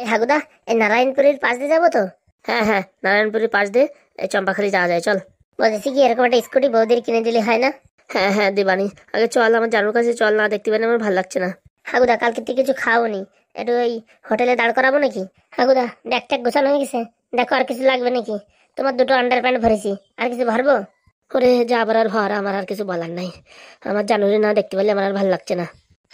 এই হাগুদা এই নারায়ণপুরের পাশ দিয়ে যাবো তো হ্যাঁ হ্যাঁ নারায়ণপুরের পাশ দিয়ে এই চম্পাখালি যাওয়া যায় চল বলছি কি এরকম একটা স্কুটি বৌদির কিনে দিলে হয় না হ্যাঁ হ্যাঁ দেবানি আগে চল আমার জানুর কাছে চল না দেখতে পারি আমার ভালো লাগছে না হাগুদা কালকে তুই কিছু খাওনি একটু ওই হোটেলে দাঁড় করাবো নাকি হাগুদা ব্যাগটা গোছানো হয়ে গেছে দেখো আর কিছু লাগবে নাকি তোমার দুটো আন্ডার প্যান্ট ভরেছি আর কিছু ভরবো করে যা আবার আর ভর আমার আর কিছু বলার নাই আমার জানুরি না দেখতে পেলে আমার আর ভালো লাগছে না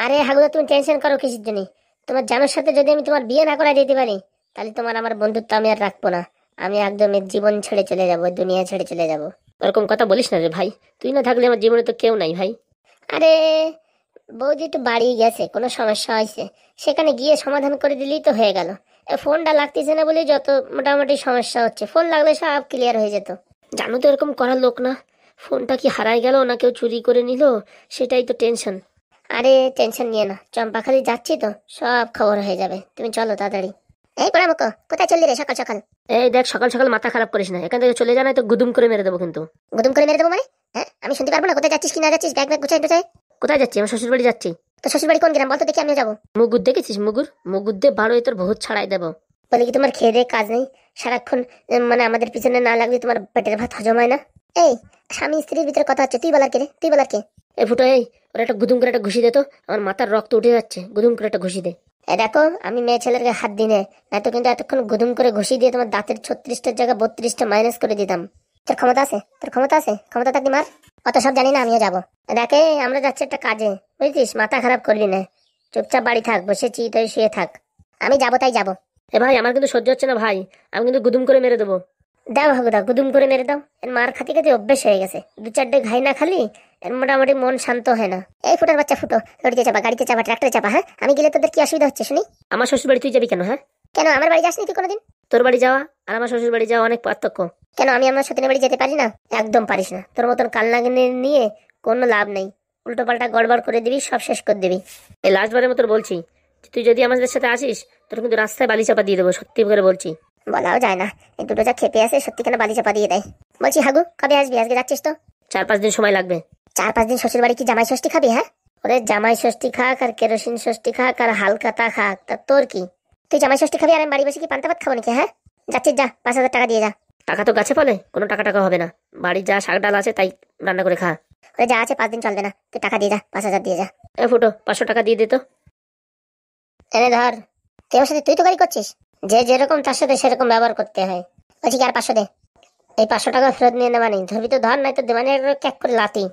আরে হাগুদা তুমি টেনশন করো কিছুর জন্যই তোমার জানোর সাথে যদি আমি তোমার বিয়ে না করে দিতে পারি তাহলে তোমার আমার বন্ধুত্ব আমি আর রাখবো না আমি একদম জীবন ছেড়ে চলে যাব দুনিয়া ছেড়ে চলে যাব ওরকম কথা বলিস না রে ভাই তুই না থাকলে আমার জীবনে তো কেউ নাই ভাই আরে বৌদি তো বাড়ি গেছে কোনো সমস্যা হয়েছে সেখানে গিয়ে সমাধান করে দিলেই তো হয়ে গেল ফোনটা লাগতেছে না বলে যত মোটামুটি সমস্যা হচ্ছে ফোন লাগলে সব ক্লিয়ার হয়ে যেত জানো তো এরকম করার লোক না ফোনটা কি হারায় গেল না কেউ চুরি করে নিল সেটাই তো টেনশন আরে টেনশন নিয়ে না চম্পাখালি যাচ্ছি তো সব খবর হয়ে যাবে তুমি চলো তাড়াতাড়ি এই পোড়ামুখ কোথায় চললি রে সকাল সকাল এই দেখ সকাল সকাল মাথা খারাপ করিস না এখান থেকে চলে যা তো গুদুম করে মেরে দেবো কিন্তু গুদুম করে মেরে দেবো মানে হ্যাঁ আমি শুনতে পারবো না কোথায় যাচ্ছিস কি না যাচ্ছিস ব্যাগ ব্যাগ গুছাই গুছাই কোথায় যাচ্ছি আমি শ্বশুর বাড়ি যাচ্ছি তো শ্বশুর বাড়ি কোন গ্রাম বলতো দেখি আমি যাবো মুগুর দেখেছিস মুগুর মুগুর দিয়ে বারোই তোর বহুত ছাড়াই দেবো বলে কি তোমার খেয়ে কাজ নেই সারাক্ষণ মানে আমাদের পিছনে না লাগলে তোমার পেটের ভাত হজম হয় না এই স্বামী স্ত্রীর ভিতরে কথা হচ্ছে তুই বলার কে রে তুই বলার কে এ ফুটো এই ওরা একটা গুদুম করে একটা ঘুষি দে তো আমার মাথার রক্ত উঠে যাচ্ছে গুদুম করে একটা ঘুষি দে এ দেখো আমি মেয়ে ছেলেকে হাত দিই না তো কিন্তু এতক্ষণ গুদুম করে ঘুষি দিয়ে তোমার দাঁতের ছত্রিশটার জায়গায় বত্রিশটা মাইনাস করে দিতাম তোর ক্ষমতা আছে তোর ক্ষমতা আছে ক্ষমতা থাকলি মার অত সব জানি না আমিও যাবো দেখে আমরা যাচ্ছি একটা কাজে বুঝেছিস মাথা খারাপ করবি না চুপচাপ বাড়ি থাক বসে চি তৈরি শুয়ে থাক আমি যাবো তাই যাবো এ ভাই আমার কিন্তু সহ্য হচ্ছে না ভাই আমি কিন্তু গুদুম করে মেরে দেবো দাও হাগুদা গুদুম করে মেরে দাও মার খাতে খাতে অভ্যেস হয়ে গেছে দু চারটে ঘাই না খালি মোটামুটি মন শান্ত হয় না এই ফুটার বাচ্চা ফুটো লড়িতে চাপা গাড়িতে চাপা ট্রাক্টরে চাপা হ্যাঁ আমি গেলে তোদের কি অসুবিধা হচ্ছে শুনি আমার শ্বশুর বাড়ি তুই যাবি কেন হ্যাঁ কেন আমার বাড়ি যাসনি তুই কোনোদিন তোর বাড়ি যাওয়া আর আমার শ্বশুর বাড়ি যাওয়া অনেক পার্থক্য কেন আমি আমার সতীনের বাড়ি যেতে পারি না একদম পারিস না তোর মতন কালনাগিনে নিয়ে কোনো লাভ নেই উল্টো পাল্টা গড়বড় করে দিবি সব শেষ করে দিবি এই লাস্টবারের মতো বলছি তুই যদি আমাদের সাথে আসিস তোর কিন্তু রাস্তায় বালি চাপা দিয়ে দেবো সত্যি করে বলছি বলাও যায় না এই দুটো যা খেপে আসে সত্যি কেন বালি চাপা দিয়ে দেয় বলছি হাগু কবে আসবি আজকে যাচ্ছিস তো চার পাঁচ দিন সময় লাগবে চার পাঁচ দিন শ্বশুর বাড়ি কি জামাই ষষ্ঠী খাবি হ্যাঁ ওরে জামাই ষষ্ঠী খাক আর কেরোসিন ষষ্ঠী খাক আর তা খাক তা তোর কি তুই জামাই ষষ্ঠী খাবি আর আমি বাড়ি বসে কি পান্তা ভাত খাবো নাকি হ্যাঁ যাচ্ছিস যা পাঁচ হাজার টাকা দিয়ে যা টাকা তো গাছে ফলে কোনো টাকা টাকা হবে না বাড়ির যা শাক ডাল আছে তাই রান্না করে খা ওরে যা আছে পাঁচ দিন চলবে না তুই টাকা দিয়ে যা পাঁচ হাজার দিয়ে যা এ ফুটো পাঁচশো টাকা দিয়ে দিত এনে ধর কেউ সাথে তুই তো গাড়ি করছিস যে যেরকম তার সাথে সেরকম ব্যবহার করতে হয় বলছি কি আর পাঁচশো দে এই পাঁচশো টাকা ফেরত নিয়ে নেওয়া নেই ধরবি তো ধর নাই তো দেওয়ানি ক্যাক করে লাতি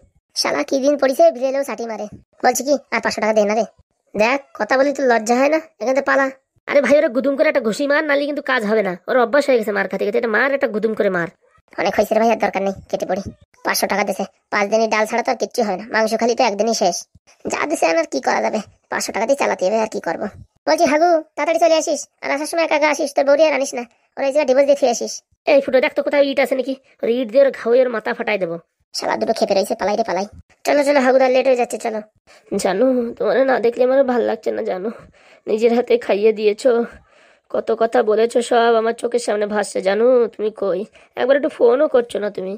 শালা কি দিন পড়িছে এলেও ছাটি মারে বলছি কি আর পাঁচশো টাকা দেয় না রে দেখ কথা বলি তো লজ্জা হয় না এখান থেকে পালা আরে ভাই ওরা গুদুম করে একটা ঘুষি মার নালি কিন্তু কাজ হবে না ওর অভ্যাস হয়ে গেছে মার খাতে গেছে এটা মার একটা গুদুম করে মার অনেক হয়েছে ভাই আর দরকার নেই কেটে পড়ি পাঁচশো টাকা দেশে পাঁচ দিনই ডাল ছাড়া তো আর কিচ্ছু হয় না মাংস খালি তো একদিনই শেষ যা দেশে আর কি করা যাবে পাঁচশো টাকা দিয়ে চালাতে হবে আর কি করবো বলছি হাগু তাড়াতাড়ি চলে আসিস আর আসার সময় একা আসিস তোর বৌরি আর আনিস না ওরা এই জায়গায় ডিভোর্স দিয়ে আসিস এই ফুটো দেখ তো কোথাও ইট আছে নাকি ওর ইট দিয়ে ওর ঘাউয়ে ওর মাথা ফাটাই দেবো শালা দুটো খেপে রয়েছে পালাই রে পালাই চলো চলো হাগুদার লেট হয়ে যাচ্ছে চলো জানো তোমার না দেখলে আমার ভাল লাগছে না জানো নিজের হাতে খাইয়ে দিয়েছো কত কথা বলেছো সব আমার চোখের সামনে ভাসছে জানো তুমি কই একবার একটু ফোনও করছো না তুমি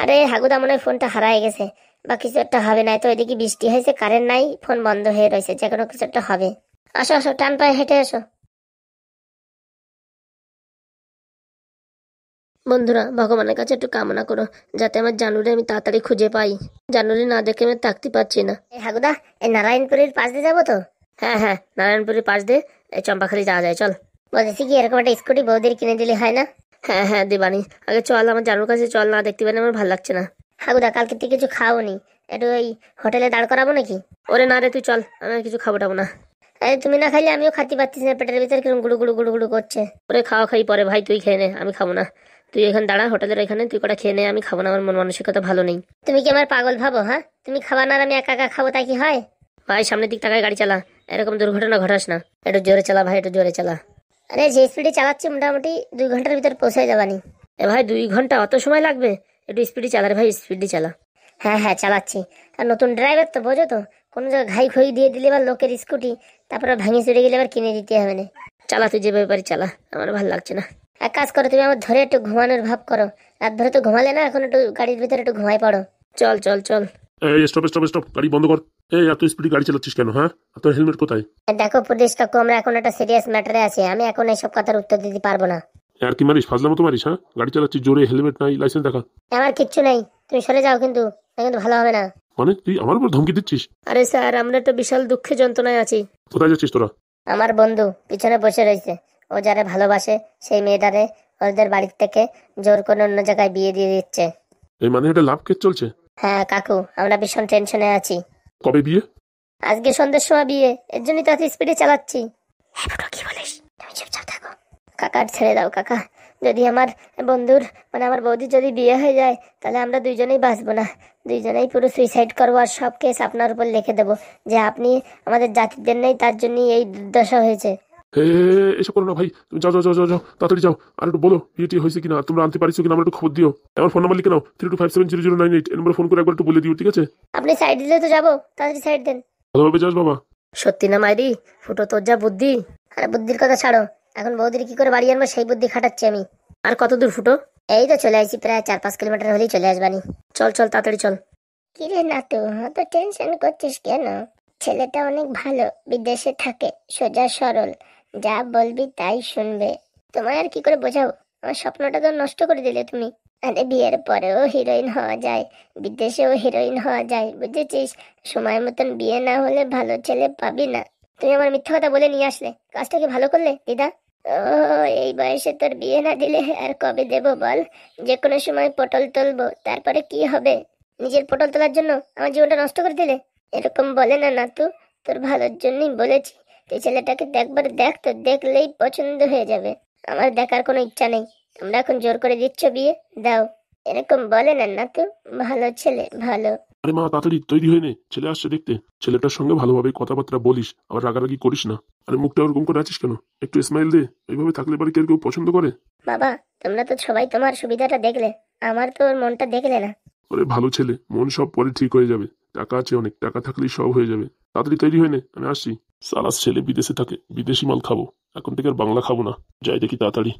আরে হাগুদা মনে হয় ফোনটা হারায় গেছে বা কিছু একটা হবে না তো এদিকে বৃষ্টি হয়েছে কারেন্ট নাই ফোন বন্ধ হয়ে রয়েছে যে কোনো কিছু একটা হবে আসো আসো টান পায়ে হেঁটে আসো বন্ধুরা ভগবানের কাছে একটু কামনা করো যাতে আমার জানুরে আমি তাড়াতাড়ি খুঁজে পাই জানুরে না দেখে আমি থাকতে পারছি না এই হাগুদা এই নারায়ণপুরের পাশ দিয়ে যাবো তো হ্যাঁ হ্যাঁ নারায়ণপুরের পাশ দিয়ে এই চম্পাখালি যাওয়া যায় চল বলেছি কি এরকম একটা স্কুটি বৌদির কিনে দিলে হয় না হ্যাঁ হ্যাঁ দিবানি আগে চল আমার জানুর কাছে চল না দেখতে পারি আমার ভালো লাগছে না হাগুদা কালকে তুই কিছু খাওনি একটু ওই হোটেলে দাঁড় করাবো নাকি ওরে না রে তুই চল আমি কিছু খাবো টাবো না আরে তুমি না খাইলে আমিও খাতি পারতেছি না পেটের ভিতরে কিরকম গুড়ু গুড়ু গুড়ু গুড়ু করছে ওরে খাওয়া খাই পরে ভাই তুই খেয়ে নে আমি খাবো না তুই এখানে দাঁড়া হোটেলের এখানে তুই কটা খেয়ে নে আমি খাবো না আমার মন মানসিকতা ভালো নেই তুমি কি আমার পাগল ভাবো হ্যাঁ তুমি খাবার না আর আমি একা একা খাবো তাই কি হয় ভাই সামনের দিক টাকায় গাড়ি চালা এরকম দুর্ঘটনা ঘটাস না একটু জোরে চালা ভাই একটু জোরে চালা আরে যে স্পিডে চালাচ্ছি মোটামুটি দুই ঘন্টার ভিতরে পৌঁছে যাবানি এ ভাই দুই ঘন্টা অত সময় লাগবে একটু স্পিডে রে ভাই স্পিডে চালা হ্যাঁ হ্যাঁ চালাচ্ছি আর নতুন ড্রাইভার তো বোঝো তো কোনো জায়গায় ঘাই খই দিয়ে দিলে বা লোকের স্কুটি তারপরে ভাঙে চড়ে গেলে আবার কিনে দিতে হবে না চালা তুই যেভাবে পারি চালা আমার ভালো লাগছে না এক কাজ করো তুমি আমার ধরে একটু ঘুমানোর ভাব করো রাত ধরে তো ঘুমালে না এখন একটু গাড়ির ভিতরে একটু ঘুমাই পড়ো চল চল চল এই স্টপ স্টপ স্টপ গাড়ি বন্ধ কর এই এত স্পিডে গাড়ি চালাচ্ছিস কেন হ্যাঁ আর তোর হেলমেট কোথায় দেখো পুলিশ কাকু আমরা এখন একটা সিরিয়াস ম্যাটারে আছি আমি এখন সব কথার উত্তর দিতে পারবো না আর কি মারিস ফাজলামো তো মারিস হ্যাঁ গাড়ি চালাচ্ছিস জোরে হেলমেট নাই লাইসেন্স দেখা আমার কিচ্ছু নাই তুমি সরে যাও কিন্তু কিন্তু ভালো হবে না মানে তুই আমার উপর ধমকি দিচ্ছিস আরে স্যার আমরা একটা বিশাল দুঃখে যন্ত্রণায় আছি কোথায় যাচ্ছিস তোরা আমার বন্ধু পিছনে বসে রয়েছে ও যারা ভালোবাসে সেই মেয়েটারে ওদের বাড়ির থেকে জোর করে অন্য জায়গায় বিয়ে দিয়ে দিচ্ছে এই মানে এটা লাভ কে চলছে হ্যাঁ কাকু আমরা ভীষণ টেনশনে আছি কবে বিয়ে আজকে সন্ধ্যের সময় বিয়ে এর জন্যই তো স্পিডে চালাচ্ছি হ্যাঁ, কি বলিস তুমি চুপচাপ থাকো কাকা ছেড়ে দাও কাকা যদি আমার বন্ধুর মানে আমার বৌদি যদি বিয়ে হয়ে যায় তাহলে আমরা দুইজনেই বাঁচবো না দুইজনেই পুরো সুইসাইড করবো আর সব কেস আপনার উপর লিখে দেবো যে আপনি আমাদের জাতির জন্যই তার জন্যই এই দুর্দশা হয়েছে হে এসব করো না ভাই তুমি যাও যাও যাও যাও যাও তাড়াতাড়ি যাও আর একটু বলো বিয়েটি হয়েছে কিনা তোমরা আনতে পারিছো কিনা আমার একটু খবর দিও আমার ফোন নাম্বার লিখে নাও three two five seven zero zero nine eight number phone করে একবার একটু বলে দিও ঠিক আছে আপনি সাইড দিলে তো যাবো তাড়াতাড়ি সাইড দেন ভালোভাবে যাস বাবা সত্যি না মাইরি ফুটো তোর যা বুদ্ধি আরে বুদ্ধির কথা ছাড়ো এখন বৌদির কি করে বাড়ি আনবো সেই বুদ্ধি খাটাচ্ছি আমি আর কত দূর ফুটো এই তো চলে আসি প্রায় চার পাঁচ কিলোমিটার হলেই চলে আসবানি চল চল তাড়াতাড়ি চল কি রে নাতু অত টেনশন করছিস কেন ছেলেটা অনেক ভালো বিদেশে থাকে সোজা সরল যা বলবি তাই শুনবে তোমায় আর কি করে বোঝাবো আমার স্বপ্নটা তো নষ্ট করে দিলে তুমি আরে বিয়ের পরেও হিরোইন হওয়া যায় বিদেশেও হিরোইন হওয়া যায় বুঝেছিস সময় মতন বিয়ে না হলে ভালো ছেলে পাবি না তুমি আমার মিথ্যা কথা বলে নিয়ে আসলে কাজটা কি ভালো করলে দিদা ও এই বয়সে তোর বিয়ে না দিলে আর কবে দেব বল যে কোনো সময় পটল তুলবো তারপরে কি হবে নিজের পটল তোলার জন্য আমার জীবনটা নষ্ট করে দিলে এরকম বলে না না তু তোর ভালোর জন্যই বলেছি এই ছেলেটাকে দেখবার দেখ তো দেখলেই পছন্দ হয়ে যাবে আমার দেখার কোনো ইচ্ছা নেই তোমরা এখন জোর করে দিচ্ছ বিয়ে দাও এরকম বলে না না তো ভালো ছেলে ভালো আরে মা তাড়াতাড়ি তৈরি হয়ে নে ছেলে আসছে দেখতে ছেলেটার সঙ্গে ভালোভাবে কথাবার্তা বলিস আবার রাগারাগি করিস না আরে মুখটা ওরকম করে আছিস কেন একটু স্মাইল দে এইভাবে থাকলে বাড়ি কেউ পছন্দ করে বাবা তোমরা তো সবাই তোমার সুবিধাটা দেখলে আমার তো ওর মনটা দেখলে না ওরে ভালো ছেলে মন সব পরে ঠিক হয়ে যাবে টাকা আছে অনেক টাকা থাকলেই সব হয়ে যাবে তাড়াতাড়ি তৈরি হয়ে নে আমি আসছি সালাস ছেলে বিদেশে থাকে বিদেশি মাল খাবো এখন থেকে আর বাংলা খাবো না যাই দেখি তাড়াতাড়ি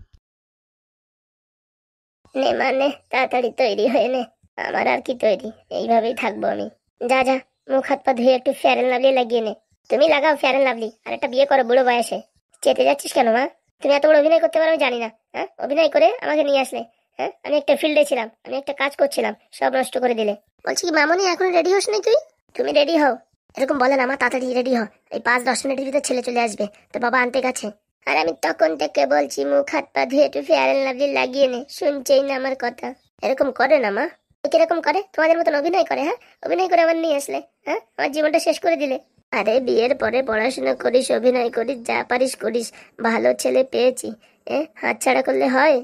নে মানে তাড়াতাড়ি তৈরি হয়ে নে আমার আর কি তৈরি এইভাবেই থাকবো আমি যা যা মুখ হাত পা ধুয়ে একটু ফেয়ার অ্যান্ড লাভলি লাগিয়ে নে তুমি লাগাও ফেয়ার অ্যান্ড লাভলি আর একটা বিয়ে করো বুড়ো বয়সে চেতে যাচ্ছিস কেন মা তুমি এত বড় অভিনয় করতে পারো জানি না হ্যাঁ অভিনয় করে আমাকে নিয়ে আসলে হ্যাঁ আমি একটা ফিল্ডে ছিলাম আমি একটা কাজ করছিলাম সব নষ্ট করে দিলে বলছি কি মামনি এখন রেডি হোস নি তুই তুমি রেডি হও এরকম বলে না আমার তাড়াতাড়ি রেডি হ এই পাঁচ দশ মিনিটের ভিতরে ছেলে চলে আসবে তো বাবা আনতে গেছে আর আমি তখন থেকে বলছি মুখ হাত পা ধুয়ে টুফে ফেয়ার লাভলি লাগিয়ে নে শুনছেই না আমার কথা এরকম করে না মা কিরকম করে তোমাদের মতন অভিনয় করে হ্যাঁ অভিনয় করে আমার নিয়ে আসলে হ্যাঁ আমার জীবনটা শেষ করে দিলে আরে বিয়ের পরে পড়াশোনা করিস অভিনয় করিস যা পারিস করিস ভালো ছেলে পেয়েছি হ্যাঁ হাত ছাড়া করলে হয়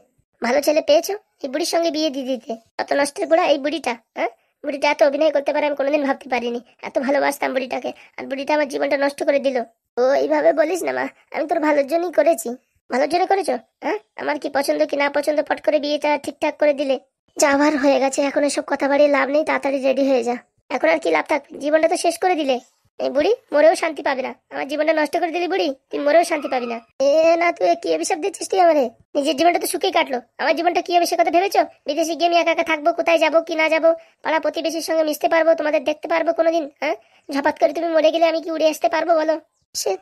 ভালো ছেলে পেয়েছো এই বুড়ির সঙ্গে বিয়ে দিয়ে দিতে অত নষ্টের গোড়া এই বুড়িটা হ্যাঁ বুড়িটা এত অভিনয় করতে পারে আমি কোনোদিন ভাবতে পারিনি এত ভালোবাসতাম বুড়িটাকে আর বুড়িটা আমার জীবনটা নষ্ট করে দিল ও এইভাবে বলিস না মা আমি তোর ভালোর জন্যই করেছি ভালোর জন্য করেছো হ্যাঁ আমার কি পছন্দ কি না পছন্দ পট করে বিয়েটা ঠিকঠাক করে দিলে যাওয়ার হয়ে গেছে এখন এসব কথা বাড়িয়ে লাভ নেই তাড়াতাড়ি রেডি হয়ে যা এখন আর কি লাভ থাক জীবনটা তো শেষ করে দিলে এই বুড়ি মরেও শান্তি পাবে না আমার জীবনটা নষ্ট করে দিলি বুড়ি তুই মরেও শান্তি পাবি না এ না তুই কি অভিশাপ দিচ্ছিস তুই আমাদের নিজের জীবনটা তো সুখেই কাটলো আমার জীবনটা কি হবে সে কথা ভেবেছো বিদেশে গিয়ে আমি একা একা থাকবো কোথায় যাবো কি না যাবো পাড়া প্রতিবেশীর সঙ্গে মিশতে পারবো তোমাদের দেখতে পারবো কোনোদিন হ্যাঁ ঝপাত করে তুমি মরে গেলে আমি কি উড়ে আসতে পারবো বলো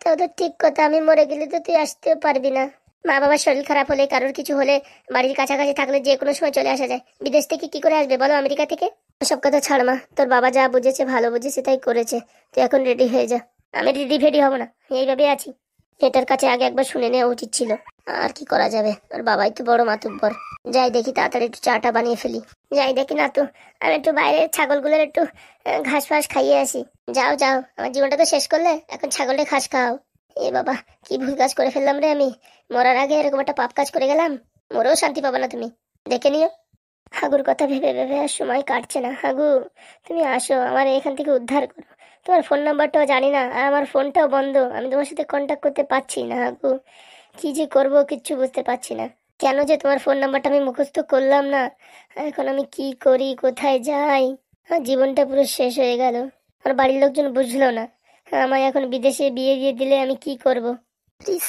তো তো ঠিক কথা আমি মরে গেলে তো তুই আসতেও পারবি না মা বাবার শরীর খারাপ হলে কারোর কিছু হলে বাড়ির কাছাকাছি থাকলে যে কোনো সময় চলে আসা যায় বিদেশ থেকে কি করে আসবে বলো আমেরিকা থেকে সব কথা ছাড় মা তোর বাবা যা বুঝেছে ভালো বুঝেছে তাই করেছে তুই এখন রেডি হয়ে যা আমি রেডি ফেডি হব না এইভাবে আছি মেয়েটার কাছে আগে একবার শুনে নেওয়া উচিত ছিল আর কি করা যাবে ওর বাবাই তো বড় মাতুব্বর যাই দেখি তাড়াতাড়ি একটু চাটা বানিয়ে ফেলি যাই দেখি না তো আমি একটু বাইরে ছাগলগুলোর একটু ঘাস ফাস খাইয়ে আসি যাও যাও আমার জীবনটা তো শেষ করলে এখন ছাগলটা ঘাস খাও এ বাবা কি ভুল কাজ করে ফেললাম রে আমি মরার আগে এরকম একটা পাপ কাজ করে গেলাম মরেও শান্তি পাবো না তুমি দেখে নিও হাগুর কথা ভেবে ভেবে আর সময় কাটছে না হাগু তুমি আসো আমার এখান থেকে উদ্ধার করো তোমার ফোন নাম্বারটাও জানি না আর আমার ফোনটাও বন্ধ আমি তোমার সাথে কন্ট্যাক্ট করতে পারছি না হাগু কী যে করবো কিচ্ছু বুঝতে পারছি না কেন যে তোমার ফোন নাম্বারটা আমি মুখস্থ করলাম না এখন আমি কি করি কোথায় যাই আমার জীবনটা পুরো শেষ হয়ে গেল আমার বাড়ির লোকজন বুঝলো না আমায় এখন বিদেশে বিয়ে দিয়ে দিলে আমি কি করবো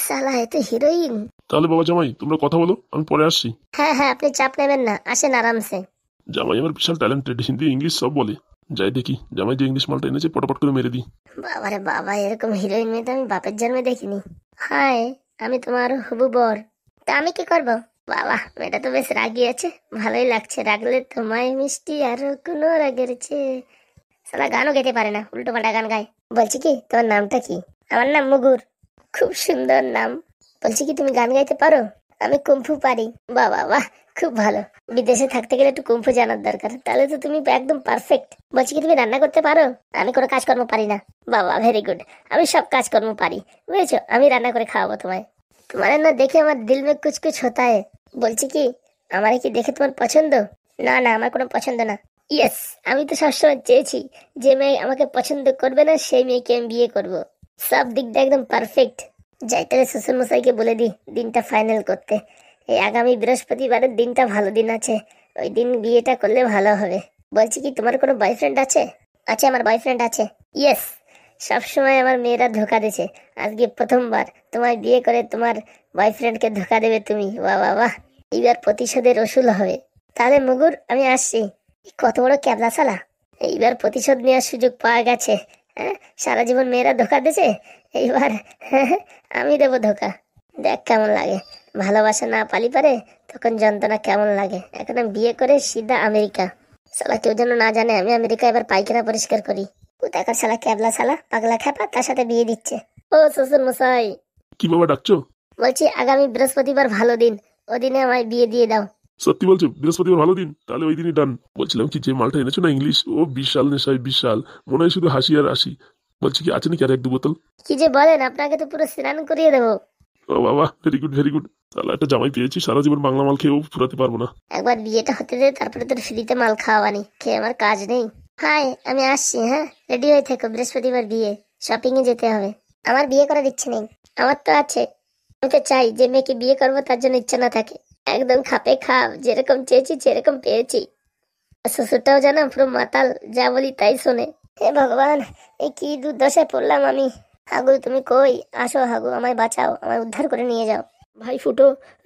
সালা এত হিরোইন তাহলে বাবা জামাই তোমরা কথা বলো আমি পরে আসছি হ্যাঁ হ্যাঁ আপনি চাপ নেবেন না আসেন আরামসে জামাই আমার বিশাল ট্যালেন্টেড হিন্দি ইংলিশ সব বলে যাই দেখি জামাই যে ইংলিশ মালটা এনেছে পটপট করে মেরে বাবা বাবারে বাবা এরকম হিরোইন মেয়ে তো আমি বাপের জন্মে দেখিনি হাই আমি তোমার হবু বর তা আমি কি করব বাবা মেয়েটা তো বেশ রাগি আছে ভালোই লাগছে রাগলে তোমায় মিষ্টি আর কোনো রাগের চেয়ে সালা গানও গেতে পারে না উল্টো পাল্টা গান গায় বলছি কি তোমার নামটা কি আমার নাম মুগুর খুব সুন্দর নাম বলছি কি তুমি গান গাইতে পারো আমি কুম্ফু পারি বা বাহ খুব ভালো বিদেশে থাকতে গেলে একটু কুম্ফু জানার দরকার তাহলে তো তুমি একদম পারফেক্ট বলছি কি তুমি রান্না করতে পারো আমি কোনো কাজকর্ম পারি না বাবা ভেরি গুড আমি সব কাজকর্ম পারি বুঝেছো আমি রান্না করে খাওয়াবো তোমায় তোমার মানে না দেখে আমার দিল মে কুচ কুচ হতা বলছি কি আমার কি দেখে তোমার পছন্দ না না আমার কোনো পছন্দ না ইয়েস আমি তো সবসময় চেয়েছি যে মেয়ে আমাকে পছন্দ করবে না সেই মেয়েকে আমি বিয়ে করবো সব দিকটা একদম পারফেক্ট যাই তাহলে শ্বশুর মশাইকে বলে দিই দিনটা ফাইনাল করতে এই আগামী বৃহস্পতিবারের দিনটা ভালো দিন আছে ওই দিন বিয়েটা করলে ভালো হবে বলছি কি তোমার কোনো বয়ফ্রেন্ড আছে আছে আমার বয়ফ্রেন্ড আছে ইয়েস সবসময় আমার মেয়েরা ধোকা দিছে আজকে প্রথমবার তোমায় বিয়ে করে তোমার বয়ফ্রেন্ডকে ধোকা দেবে তুমি বা বাবা এইবার প্রতিশোধের ওসুল হবে তাহলে মুগুর আমি আসছি কত বড় ক্যাবলা সালা এইবার প্রতিশোধ নেওয়ার সুযোগ পাওয়া গেছে হ্যাঁ সারা জীবন মেয়েরা ধোকা দিছে এইবার হ্যাঁ, আমি দেবো ধোকা দেখ কেমন লাগে ভালোবাসা না পালি পারে তখন যন্ত্রণা কেমন লাগে এখন আমি বিয়ে করে সিধা আমেরিকা সালা কেউ যেন না জানে আমি আমেরিকা এবার পাইখানা পরিষ্কার করি কোথায় সালা ক্যাবলা সালা পাগলা খ্যাপা তার সাথে বিয়ে দিচ্ছে ও শ্বশুর মশাই কি বাবা ডাকছো বলছি আগামী বৃহস্পতিবার ভালো দিন ওদিনে আমায় বিয়ে দিয়ে দাও সত্যি বলছো বৃহস্পতিবার ভালো দিন তাহলে ওই দিনই ডান বলছিলাম কি যে মালটা এনেছো না ইংলিশ ও বিশাল নেশায় বিশাল মনে হয় শুধু হাসি আর হাসি বলছি কি আছে নাকি আর এক দু বোতল কি যে বলেন আপনাকে তো পুরো স্নান করিয়ে দেবো ও বাবা ভেরি গুড ভেরি গুড তাহলে একটা জামাই পেয়েছি সারা জীবন বাংলা মাল খেয়েও ফুরাতে পারবো না একবার বিয়েটা হতে দে তারপরে তোর ফ্রিতে মাল খাওয়ানি খেয়ে আমার কাজ নেই হাই আমি আসছি হ্যাঁ রেডি হয়ে থেকো বৃহস্পতিবার বিয়ে শপিং এ যেতে হবে আমার বিয়ে করার ইচ্ছে নেই আমার তো আছে আমি তো চাই যে মেয়েকে বিয়ে করবো তার জন্য ইচ্ছা না থাকে একদম খাপে খাপ যেরকম চেয়েছি সেরকম পেয়েছি শ্বশুরটাও জানো পুরো মাতাল যা বলি তাই শোনে হে ভগবান এই কি দুর্দশায় পড়লাম আমি হাগু তুমি কই আসো হাগু আমায় বাঁচাও আমায় উদ্ধার করে নিয়ে যাও ভাই ফুটো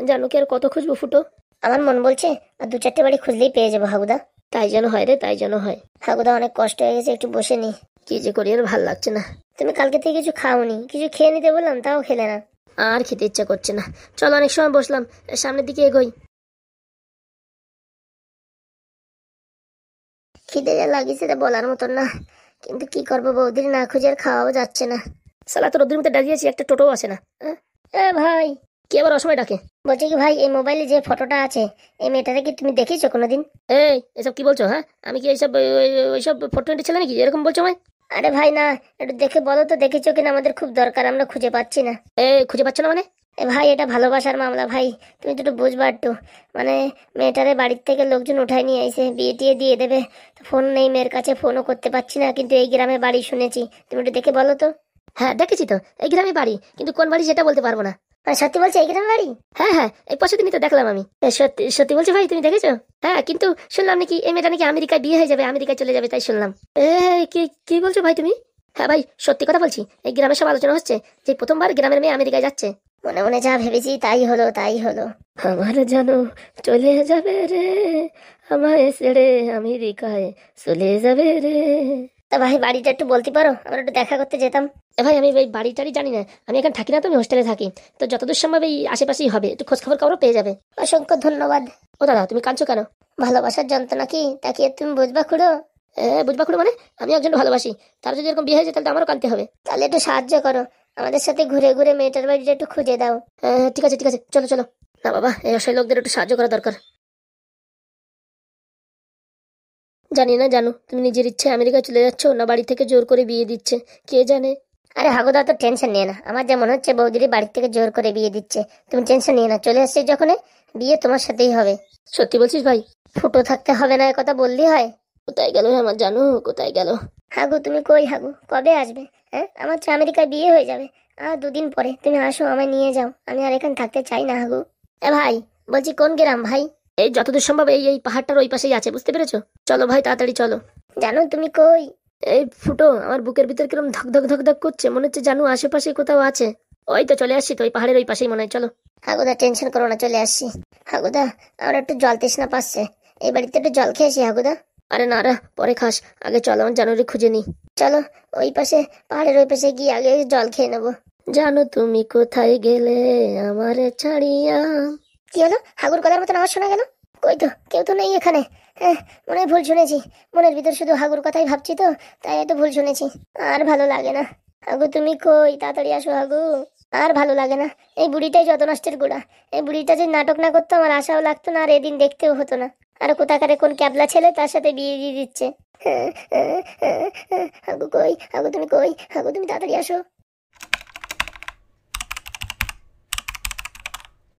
জানো কি আর কত খুঁজবো ফুটো আমার মন বলছে আর দু চারটে বাড়ি খুঁজলেই পেয়ে যাবো হাগুদা তাই যেন হয় রে তাই যেন হয় হাগুদা অনেক কষ্ট হয়ে গেছে একটু বসে নি কি যে করি আর ভাল লাগছে না তুমি কালকে থেকে কিছু খাওনি কিছু খেয়ে নিতে বললাম তাও খেলে না আর খেতে ইচ্ছা করছে না চলো অনেক সময় বসলাম সামনের দিকে এগোই খিদে যা লাগিয়েছে তা বলার মতন না কিন্তু কি করবো বৌদির না খুঁজে আর খাওয়াও যাচ্ছে না সালা তো রোদ্রের মধ্যে ডাকিয়েছি একটা টোটো আছে না এ ভাই কি আবার অসময় ডাকে বলছি কি ভাই এই মোবাইলে যে ফটোটা আছে এই মেয়েটাকে কি তুমি দেখেছো কোনোদিন এই এসব কি বলছো হ্যাঁ আমি কি এইসব ওইসব ফটো ছেলে নাকি এরকম বলছো ভাই আরে ভাই না একটু দেখে বলো তো দেখেছো কিনা আমাদের খুব দরকার আমরা খুঁজে পাচ্ছি না এ খুঁজে পাচ্ছ না মানে এ ভাই এটা ভালোবাসার মামলা ভাই তুমি তো একটু বুঝবা একটু মানে মেয়েটারে বাড়ির থেকে লোকজন উঠায় নিয়ে আইসে বিয়ে টিয়ে দিয়ে দেবে ফোন নেই মেয়ের কাছে ফোনও করতে পারছি না কিন্তু এই গ্রামে বাড়ি শুনেছি তুমি একটু দেখে বলো তো হ্যাঁ দেখেছি তো এই গ্রামে বাড়ি কিন্তু কোন বাড়ি সেটা বলতে পারবো না সত্যি বলছে এই গ্রামে বাড়ি হ্যাঁ হ্যাঁ এই পশুদিনই তো দেখলাম আমি সত্যি সত্যি বলছো ভাই তুমি দেখেছো হ্যাঁ কিন্তু শুনলাম নাকি এই মেয়েটা নাকি আমেরিকায় বিয়ে হয়ে যাবে আমেরিকায় চলে যাবে তাই শুনলাম কি কি বলছো ভাই তুমি হ্যাঁ ভাই সত্যি কথা বলছি এই গ্রামে সব আলোচনা হচ্ছে যে প্রথমবার গ্রামের মেয়ে আমেরিকায় যাচ্ছে মনে মনে যা ভেবেছি তাই হলো তাই হলো আমার জানো চলে যাবে রে আমায় ছেড়ে আমেরিকায় চলে যাবে রে তা ভাই বাড়িটা একটু বলতে পারো আমরা একটু দেখা করতে যেতাম এ ভাই আমি ওই বাড়িটারই জানি না আমি এখন থাকি না তো আমি হোস্টেলে থাকি তো যতদূর সম্ভব এই আশেপাশেই হবে একটু খোঁজ খবর কারো পেয়ে যাবে অসংখ্য ধন্যবাদ ও দাদা তুমি কাঁদছো কেন ভালোবাসার যন্ত্রণা কি তাকে তুমি বুঝবা খুঁড়ো হ্যাঁ বুঝবা খুঁড়ো মানে আমি একজন ভালোবাসি তার যদি এরকম বিয়ে হয়েছে তাহলে আমারও কাঁদতে হবে তাহলে একটু সাহায্য করো আমাদের সাথে ঘুরে ঘুরে মেয়েটার বাড়িটা একটু খুঁজে দাও হ্যাঁ, হ্যাঁ ঠিক আছে ঠিক আছে চলো চলো না বাবা এই অসহায় লোকদের একটু সাহায্য করা দরকার জানি না জানো তুমি নিজের ইচ্ছে আমেরিকা চলে যাচ্ছ না বাড়ি থেকে জোর করে বিয়ে দিচ্ছে কে জানে আরে হাগুদা তো টেনশন নিয়ে না আমার যেমন হচ্ছে বৌদির বাড়ি থেকে জোর করে বিয়ে দিচ্ছে তুমি টেনশন নিয়ে না চলে আসছে যখন বিয়ে তোমার সাথেই হবে সত্যি বলছিস ভাই ফুটো থাকতে হবে না একথা বললি হয় কোথায় গেল আমার জানো কোথায় গেল হাগু তুমি কই হাগু কবে আসবে হ্যাঁ আমার চা আমেরিকায় বিয়ে হয়ে যাবে আর দুদিন পরে তুমি আসো আমায় নিয়ে যাও আমি আর এখানে থাকতে চাই না হাগু এ ভাই বলছি কোন গ্রাম ভাই এই যতদূর সম্ভব এই এই পাহাড়টার ওই পাশেই আছে বুঝতে পেরেছো চলো ভাই তাড়াতাড়ি চলো জানো তুমি কই এই ফুটো আমার বুকের ভিতর কিরম ধক ধক ধক ধক করছে মনে হচ্ছে জানু আশেপাশে কোথাও আছে ওই তো চলে আসছি তো ওই পাহাড়ের ওই পাশেই মনে হয় চলো হাগুদা টেনশন করো না চলে আসছি হাগুদা আমার একটু জল তৃষ্ণা পাচ্ছে এই বাড়িতে একটু জল খেয়েছি হাগুদা আরে না রে পরে খাস আগে চলো আমার জানুরি খুঁজে নি চলো ওই পাশে পাহাড়ের ওই পাশে গিয়ে আগে জল খেয়ে নেবো জানো তুমি কোথায় গেলে আমারে ছাড়িয়া কি হলো হাগুর কথার মতন আওয়াজ শোনা গেল কই তো কেউ তো নেই এখানে হ্যাঁ মনে ভুল শুনেছি মনের ভিতর শুধু হাগুর কথাই ভাবছি তো তাই এত ভুল শুনেছি আর ভালো লাগে না হাগু তুমি কই তাড়াতাড়ি আসো হাগু আর ভালো লাগে না এই বুড়িটাই যত নষ্টের গোড়া এই বুড়িটা যদি নাটক না করতো আমার আশাও লাগতো না আর এদিন দেখতেও হতো না আর কোথাকারে কোন ক্যাবলা ছেলে তার সাথে বিয়ে দিয়ে দিচ্ছে হাগু কই হাগু তুমি কই হাগু তুমি তাড়াতাড়ি আসো